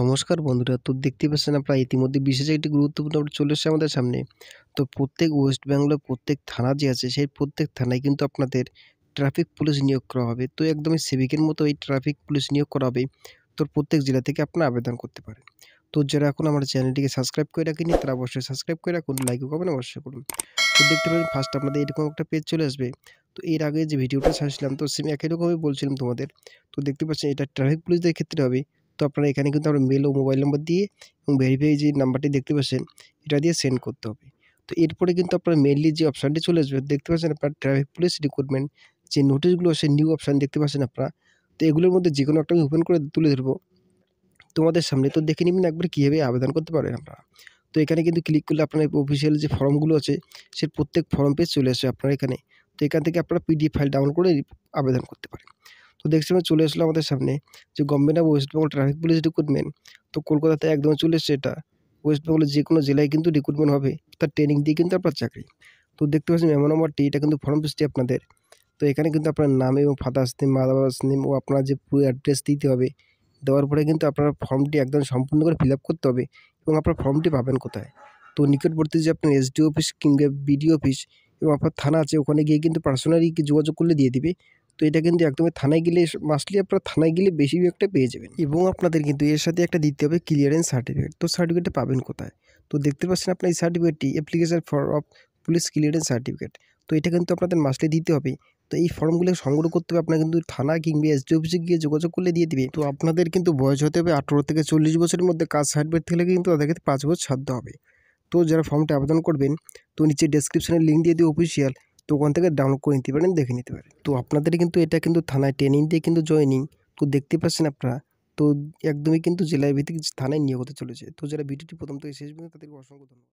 নমস্কার বন্ধুরা তো দেখতে পাচ্ছেন আপনারা ইতিমধ্যে বিশেষ একটি গুরুত্বপূর্ণ আপনার চলে এসেছে আমাদের সামনে তো প্রত্যেক ওয়েস্ট বেঙ্গলের প্রত্যেক থানা যে আছে সেই প্রত্যেক থানায় কিন্তু আপনাদের ট্রাফিক পুলিশ নিয়োগ করা হবে তো একদমই সেভিকের মতো এই ট্রাফিক পুলিশ নিয়োগ করা হবে তো প্রত্যেক জেলা থেকে আপনার আবেদন করতে পারেন তো যারা এখন আমার চ্যানেলটিকে সাবস্ক্রাইব করে রাখিনি তারা অবশ্যই সাবস্ক্রাইব করে রাখুন লাইকও করবেন অবশ্যই করুন তো দেখতে পাবেন ফার্স্ট আপনাদের এরকম একটা পেজ চলে আসবে তো এর আগে যে ভিডিওটা ছাড়ছিলাম তো সেম একই রকমই বলছিলাম তোমাদের তো দেখতে পাচ্ছেন এটা ট্রাফিক পুলিশদের ক্ষেত্রে হবে তো আপনারা এখানে কিন্তু আমরা মেল ও মোবাইল নাম্বার দিয়ে এবং ভেরিফাই যে নাম্বারটি দেখতে পাচ্ছেন এটা দিয়ে সেন্ড করতে হবে তো এরপরে কিন্তু আপনার মেনলি যে অপশানটি চলে আসবে দেখতে পাচ্ছেন আপনার ট্রাফিক পুলিশ রিক্রুটমেন্ট যে নোটিশগুলো আছে নিউ অপশান দেখতে পাচ্ছেন আপনারা তো এগুলোর মধ্যে যে কোনো একটা আমি ওপেন করে তুলে ধরবো তোমাদের সামনে তো দেখে নেবেন একবার কীভাবে আবেদন করতে পারেন আপনারা তো এখানে কিন্তু ক্লিক করলে আপনার অফিসিয়াল যে ফর্মগুলো আছে সে প্রত্যেক ফর্ম পেজ চলে আসে আপনার এখানে তো এখান থেকে আপনারা পিডিএফ ফাইল ডাউনলোড করে আবেদন করতে পারেন তো দেখছি আমরা চলে আসলো আমাদের সামনে যে government of West Bengal traffic police recruitment তো কলকাতাতে একদম চলে এসছে এটা ওয়েস্ট বেঙ্গলের যে কোনো জেলায় কিন্তু রিক্রুটমেন্ট হবে তার ট্রেনিং দিয়ে কিন্তু আপনার চাকরি তো দেখতে পাচ্ছেন মেমো নম্বরটি এটা কিন্তু ফর্ম ফিসটি আপনাদের তো এখানে কিন্তু আপনার নাম এবং ফাদার্স নেম মাদার্স নেম ও আপনার যে পুরো অ্যাড্রেস দিতে হবে দেওয়ার পরে কিন্তু আপনার ফর্মটি একদম সম্পূর্ণ করে ফিল করতে হবে এবং আপনার ফর্মটি পাবেন কোথায় তো নিকটবর্তী যে আপনার এসডিও অফিস কিংবা বিডিও অফিস এবং আপনার থানা আছে ওখানে গিয়ে কিন্তু পার্সোনালি যোগাযোগ করলে দিয়ে দিবে তো এটা কিন্তু একদমই থানায় গেলে মাসলি আপনারা থানায় গেলে বেশি একটা পেয়ে যাবেন এবং আপনাদের কিন্তু এর সাথে একটা দিতে হবে ক্লিয়ারেন্স সার্টিফিকেট তো সার্টিফিকেটটা পাবেন কোথায় তো দেখতে পাচ্ছেন আপনার এই সার্টিফিকেটটি application for of police clearance certificate তো এটা কিন্তু আপনাদের মাসলি দিতে হবে তো এই ফর্মগুলো সংগ্রহ করতে হবে আপনার কিন্তু থানা কিংবা এসডি অফিসে গিয়ে যোগাযোগ করলে দিয়ে দিবে তো আপনাদের কিন্তু বয়স হতে হবে আঠেরো থেকে চল্লিশ বছরের মধ্যে কাজ সার্টিফিকেট থাকলে কিন্তু তাদেরকে পাঁচ বছর সাধ্য হবে তো যারা ফর্মটা আবেদন করবেন তো নিচে ডেসক্রিপশানের লিঙ্ক দিয়ে দিই অফিসিয়াল তো ওখান থেকে ডাউনলোড করে নিতে পারেন দেখে নিতে পারেন তো আপনাদের কিন্তু এটা কিন্তু থানায় ট্রেনিং দিয়ে কিন্তু জয়নিং তো দেখতে পাচ্ছেন আপনারা তো একদমই কিন্তু জেলায় ভিত্তিক থানায় নিয়োগ হতে চলেছে তো যারা ভিডিওটি প্রথম থেকে শেষ পর্যন্ত তাদেরকে অসংখ্য ধন্যবাদ